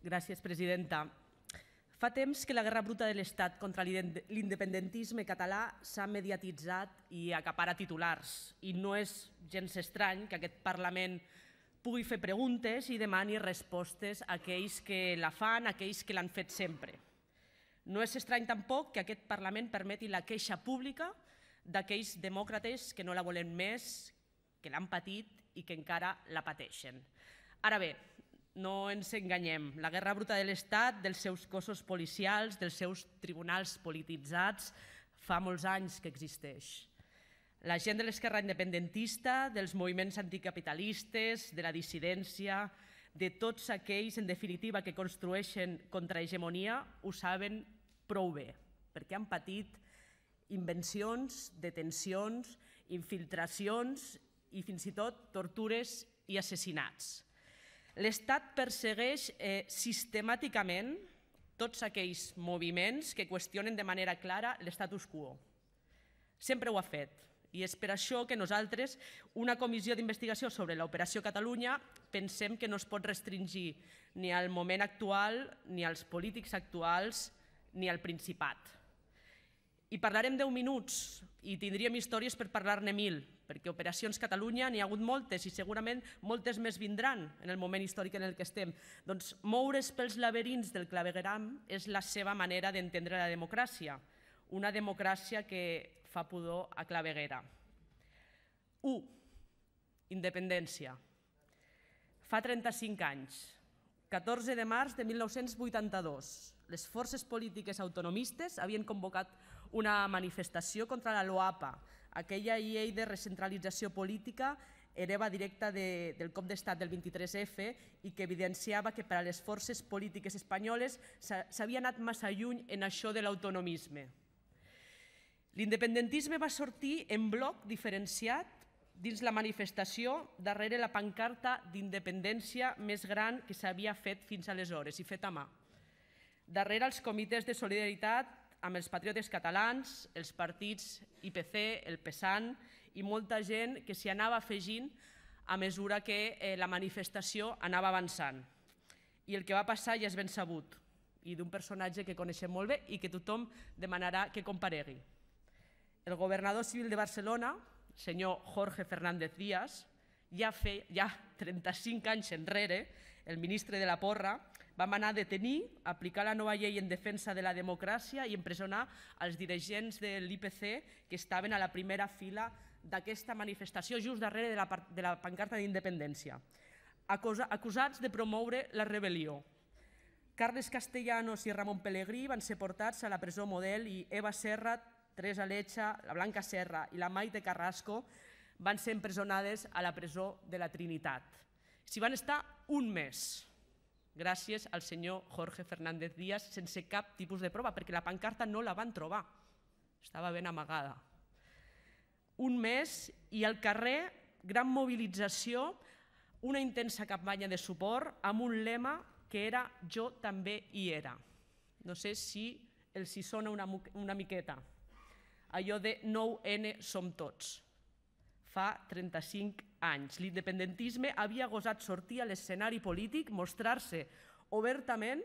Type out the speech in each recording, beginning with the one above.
Gràcies, presidenta. Fa temps que la guerra bruta de l'Estat contra l'independentisme català s'ha mediatitzat i acapara titulars i no és gens estrany que aquest Parlament pugui fer preguntes i demani respostes a aquells que la fan, a aquells que l'han fet sempre. No és estrany tampoc que aquest Parlament permeti la queixa pública d'aquells demòcrates que no la volen més, que l'han patit i que encara la pateixen. Ara bé, no ens enganyem, la guerra bruta de l'Estat, dels seus cossos policials, dels seus tribunals polititzats, fa molts anys que existeix. La gent de l'esquerra independentista, dels moviments anticapitalistes, de la dissidència, de tots aquells, en definitiva, que construeixen contrahegemonia, ho saben prou bé, perquè han patit invencions, detencions, infiltracions i fins i tot tortures i assassinats. L'Estat persegueix eh, sistemàticament tots aquells moviments que qüestionen de manera clara l'estatus quo. Sempre ho ha fet. I és per això que nosaltres, una comissió d'investigació sobre l'operació Catalunya, pensem que no es pot restringir ni al moment actual, ni als polítics actuals, ni al Principat. I parlarem 10 minuts i tindríem històries per parlar-ne mil, perquè operacions Catalunya n'hi ha hagut moltes i segurament moltes més vindran en el moment històric en el que estem. Doncs moure's pels laberins del clavegram és la seva manera d'entendre la democràcia, una democràcia que fa pudor a claveguera. 1. Independència. Fa 35 anys, 14 de març de 1982, les forces polítiques autonomistes havien convocat una manifestació contra la LOAPA, aquella llei de recentralització política hereva directa de, del cop d'estat del 23F i que evidenciava que per a les forces polítiques espanyoles s'havia anat massa lluny en això de l'autonomisme. L'independentisme va sortir en bloc diferenciat dins la manifestació darrere la pancarta d'independència més gran que s'havia fet fins aleshores i fet a mà. Darrere els comitès de solidaritat amb els patriotes catalans, els partits IPC, el PSAN i molta gent que s'hi anava afegint a mesura que eh, la manifestació anava avançant. I el que va passar ja és ben sabut, i d'un personatge que coneixem molt bé i que tothom demanarà que comparegui. El governador civil de Barcelona, senyor Jorge Fernández Díaz, ja, fe, ja 35 anys enrere, el ministre de la Porra, Vam anar a detenir, aplicar la nova llei en defensa de la democràcia i empresonar els dirigents de l'IPC que estaven a la primera fila d'aquesta manifestació just darrere de la, de la pancarta d'independència, acusats de promoure la rebel·lió. Carles Castellanos i Ramon Pellegrí van ser portats a la presó model i Eva Serra, Teresa Letxa, la Blanca Serra i la Maite Carrasco van ser empresonades a la presó de la Trinitat. S'hi van estar un mes gràcies al senyor Jorge Fernández Díaz sense cap tipus de prova, perquè la pancarta no la van trobar, estava ben amagada. Un mes i al carrer, gran mobilització, una intensa campanya de suport amb un lema que era jo també hi era. No sé si els hi sona una, una miqueta. Allò de 9N som tots. Fa 35 anys. L'independentisme havia gosat sortir a l'escenari polític, mostrar-se obertament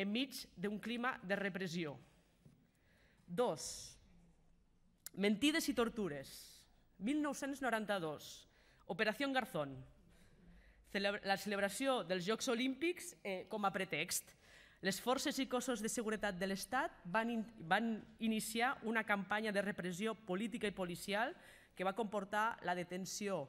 enmig d'un clima de repressió. Dos, mentides i tortures. 1992, Operació Garzón, la celebració dels Jocs Olímpics eh, com a pretext. Les forces i cossos de seguretat de l'Estat van, in van iniciar una campanya de repressió política i policial que va comportar la detenció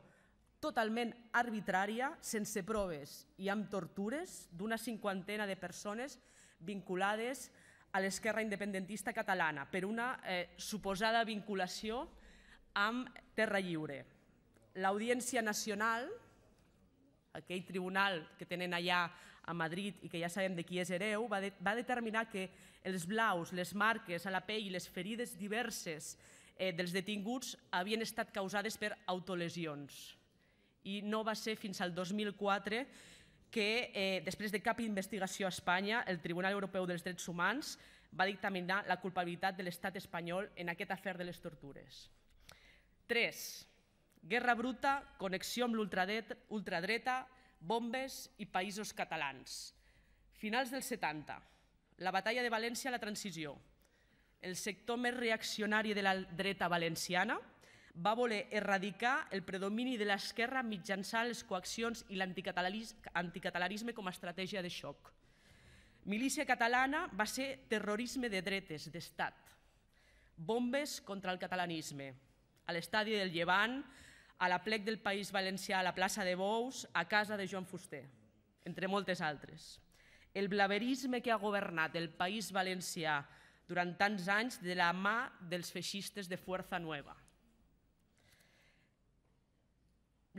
totalment arbitrària, sense proves i amb tortures d'una cinquantena de persones vinculades a l'esquerra independentista catalana per una eh, suposada vinculació amb Terra Lliure. L'Audiència Nacional, aquell tribunal que tenen allà a Madrid i que ja sabem de qui és hereu, va, de, va determinar que els blaus, les marques a la pell i les ferides diverses eh, dels detinguts havien estat causades per autolesions i no va ser fins al 2004 que, eh, després de cap investigació a Espanya, el Tribunal Europeu dels Drets Humans va dictaminar la culpabilitat de l'estat espanyol en aquest afer de les tortures. 3. Guerra bruta, connexió amb l'ultradreta, bombes i països catalans. Finals dels 70. La batalla de València a la transició. El sector més reaccionari de la dreta valenciana, va voler erradicar el predomini de l'esquerra mitjançant les coaccions i l'anticatalanisme com a estratègia de xoc. Milícia catalana va ser terrorisme de dretes, d'estat. Bombes contra el catalanisme. A l'estadi del Llevant, a la plec del País Valencià, a la plaça de Bous, a casa de Joan Fuster, entre moltes altres. El blaverisme que ha governat el País Valencià durant tants anys de la mà dels feixistes de Fuerza Nueva.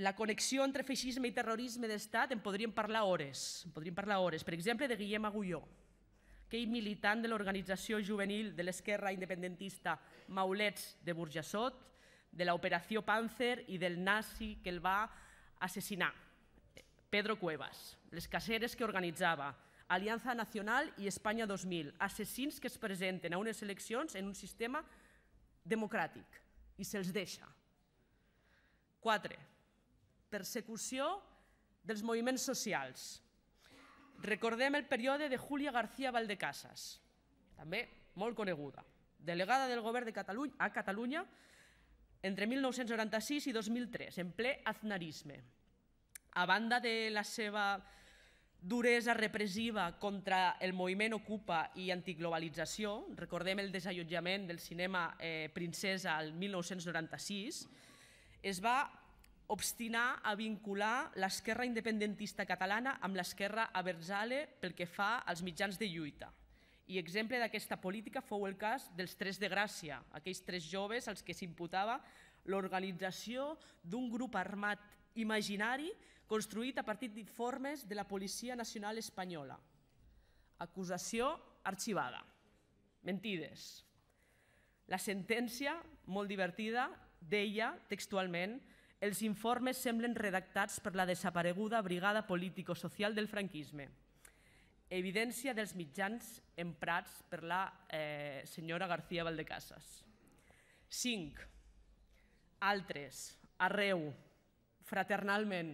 la connexió entre feixisme i terrorisme d'estat en podríem parlar hores, en podríem parlar hores. Per exemple, de Guillem Agulló, aquell militant de l'organització juvenil de l'esquerra independentista Maulets de Burjassot, de l'operació Panzer i del nazi que el va assassinar, Pedro Cuevas, les caceres que organitzava, Aliança Nacional i Espanya 2000, assassins que es presenten a unes eleccions en un sistema democràtic i se'ls deixa. Quatre, persecució dels moviments socials. Recordem el període de Júlia García Valdecasas, també molt coneguda, delegada del govern de Catalunya a Catalunya entre 1996 i 2003, en ple aznarisme. A banda de la seva duresa repressiva contra el moviment Ocupa i antiglobalització, recordem el desallotjament del cinema eh, Princesa al 1996, es va obstinar a vincular l'esquerra independentista catalana amb l'esquerra aversale pel que fa als mitjans de lluita. I exemple d'aquesta política fou el cas dels Tres de Gràcia, aquells tres joves als que s'imputava l'organització d'un grup armat imaginari construït a partir d'informes de la Policia Nacional Espanyola. Acusació arxivada. Mentides. La sentència, molt divertida, deia textualment que els informes semblen redactats per la desapareguda brigada político-social del franquisme. Evidència dels mitjans emprats per la eh, senyora García Valdecasas. 5. Altres, arreu, fraternalment.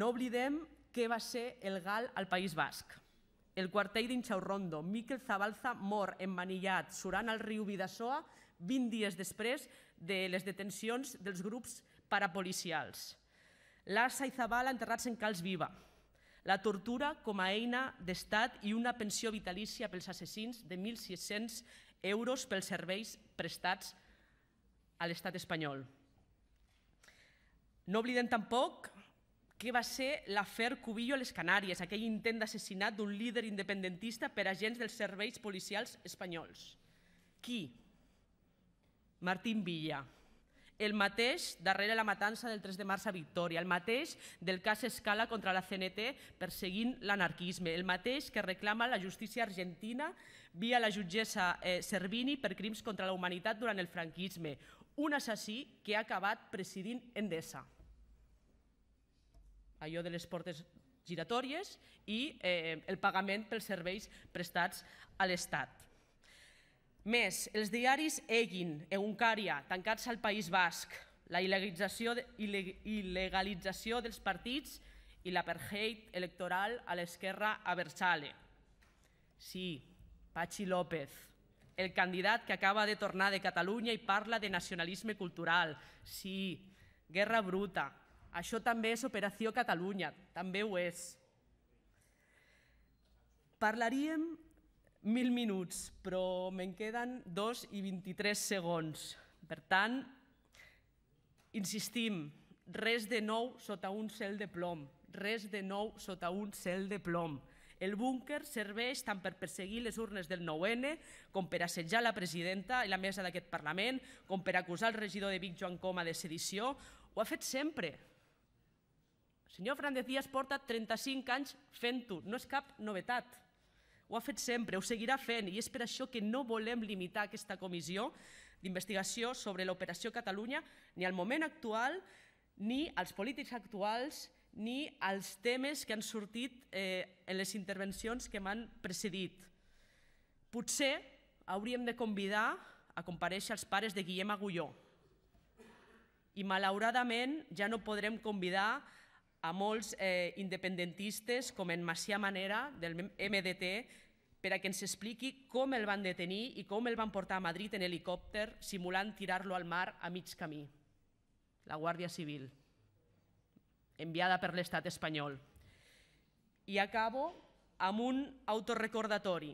No oblidem què va ser el GAL al País Basc. El quartell d'Inxaurrondo, Miquel Zabalza mor emmanillat, surant al riu Vidasoa 20 dies després de les detencions dels grups parapolicials. L'Arsa i Zabala enterrats en Calç Viva, la tortura com a eina d'estat i una pensió vitalícia pels assassins de 1.600 euros pels serveis prestats a l'estat espanyol. No oblidem tampoc que va ser l'afer Cubillo a les Canàries, aquell intent d'assassinat d'un líder independentista per agents dels serveis policials espanyols. Qui, Martín Villa, el mateix darrere la matança del 3 de març a Victòria, el mateix del cas Escala contra la CNT perseguint l'anarquisme, el mateix que reclama la justícia argentina via la jutgessa eh, Servini per crims contra la humanitat durant el franquisme, un assassí que ha acabat presidint Endesa. Allò de les portes giratòries i eh, el pagament pels serveis prestats a l'Estat. Més, els diaris Egin, Egunkaria, tancats al País Basc, la il·legalització, de, il·legalització dels partits i la hate electoral a l'esquerra a Berçale. Sí, Pachi López, el candidat que acaba de tornar de Catalunya i parla de nacionalisme cultural. Sí, guerra bruta. Això també és Operació Catalunya, també ho és. Parlaríem mil minuts, però me'n queden 2 i 23 segons. Per tant, insistim, res de nou sota un cel de plom, res de nou sota un cel de plom. El búnquer serveix tant per perseguir les urnes del 9-N com per assetjar la presidenta i la mesa d'aquest Parlament, com per acusar el regidor de Vic Joan Coma de sedició. Ho ha fet sempre. El senyor Fernández Díaz porta 35 anys fent-ho, no és cap novetat. Ho ha fet sempre, ho seguirà fent, i és per això que no volem limitar aquesta comissió d'investigació sobre l'operació Catalunya ni al moment actual, ni als polítics actuals, ni als temes que han sortit eh, en les intervencions que m'han precedit. Potser hauríem de convidar a compareixer els pares de Guillem Agulló. I malauradament ja no podrem convidar a molts eh, independentistes, com en Macià Manera, del MDT, per a que ens expliqui com el van detenir i com el van portar a Madrid en helicòpter simulant tirar-lo al mar a mig camí. La Guàrdia Civil, enviada per l'estat espanyol. I acabo amb un autorrecordatori,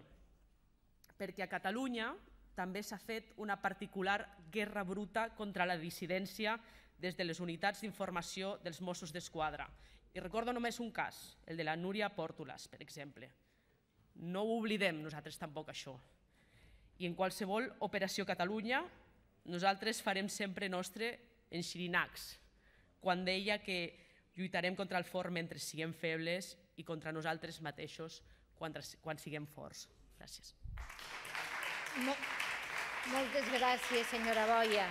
perquè a Catalunya també s'ha fet una particular guerra bruta contra la dissidència des de les unitats d'informació dels Mossos d'Esquadra. I recordo només un cas, el de la Núria Pòrtoles, per exemple. No ho oblidem nosaltres tampoc això. I en qualsevol Operació Catalunya nosaltres farem sempre nostre en Xirinacs, quan deia que lluitarem contra el fort mentre siguem febles i contra nosaltres mateixos quan, quan siguem forts. Gràcies. Moltes gràcies, senyora Boia.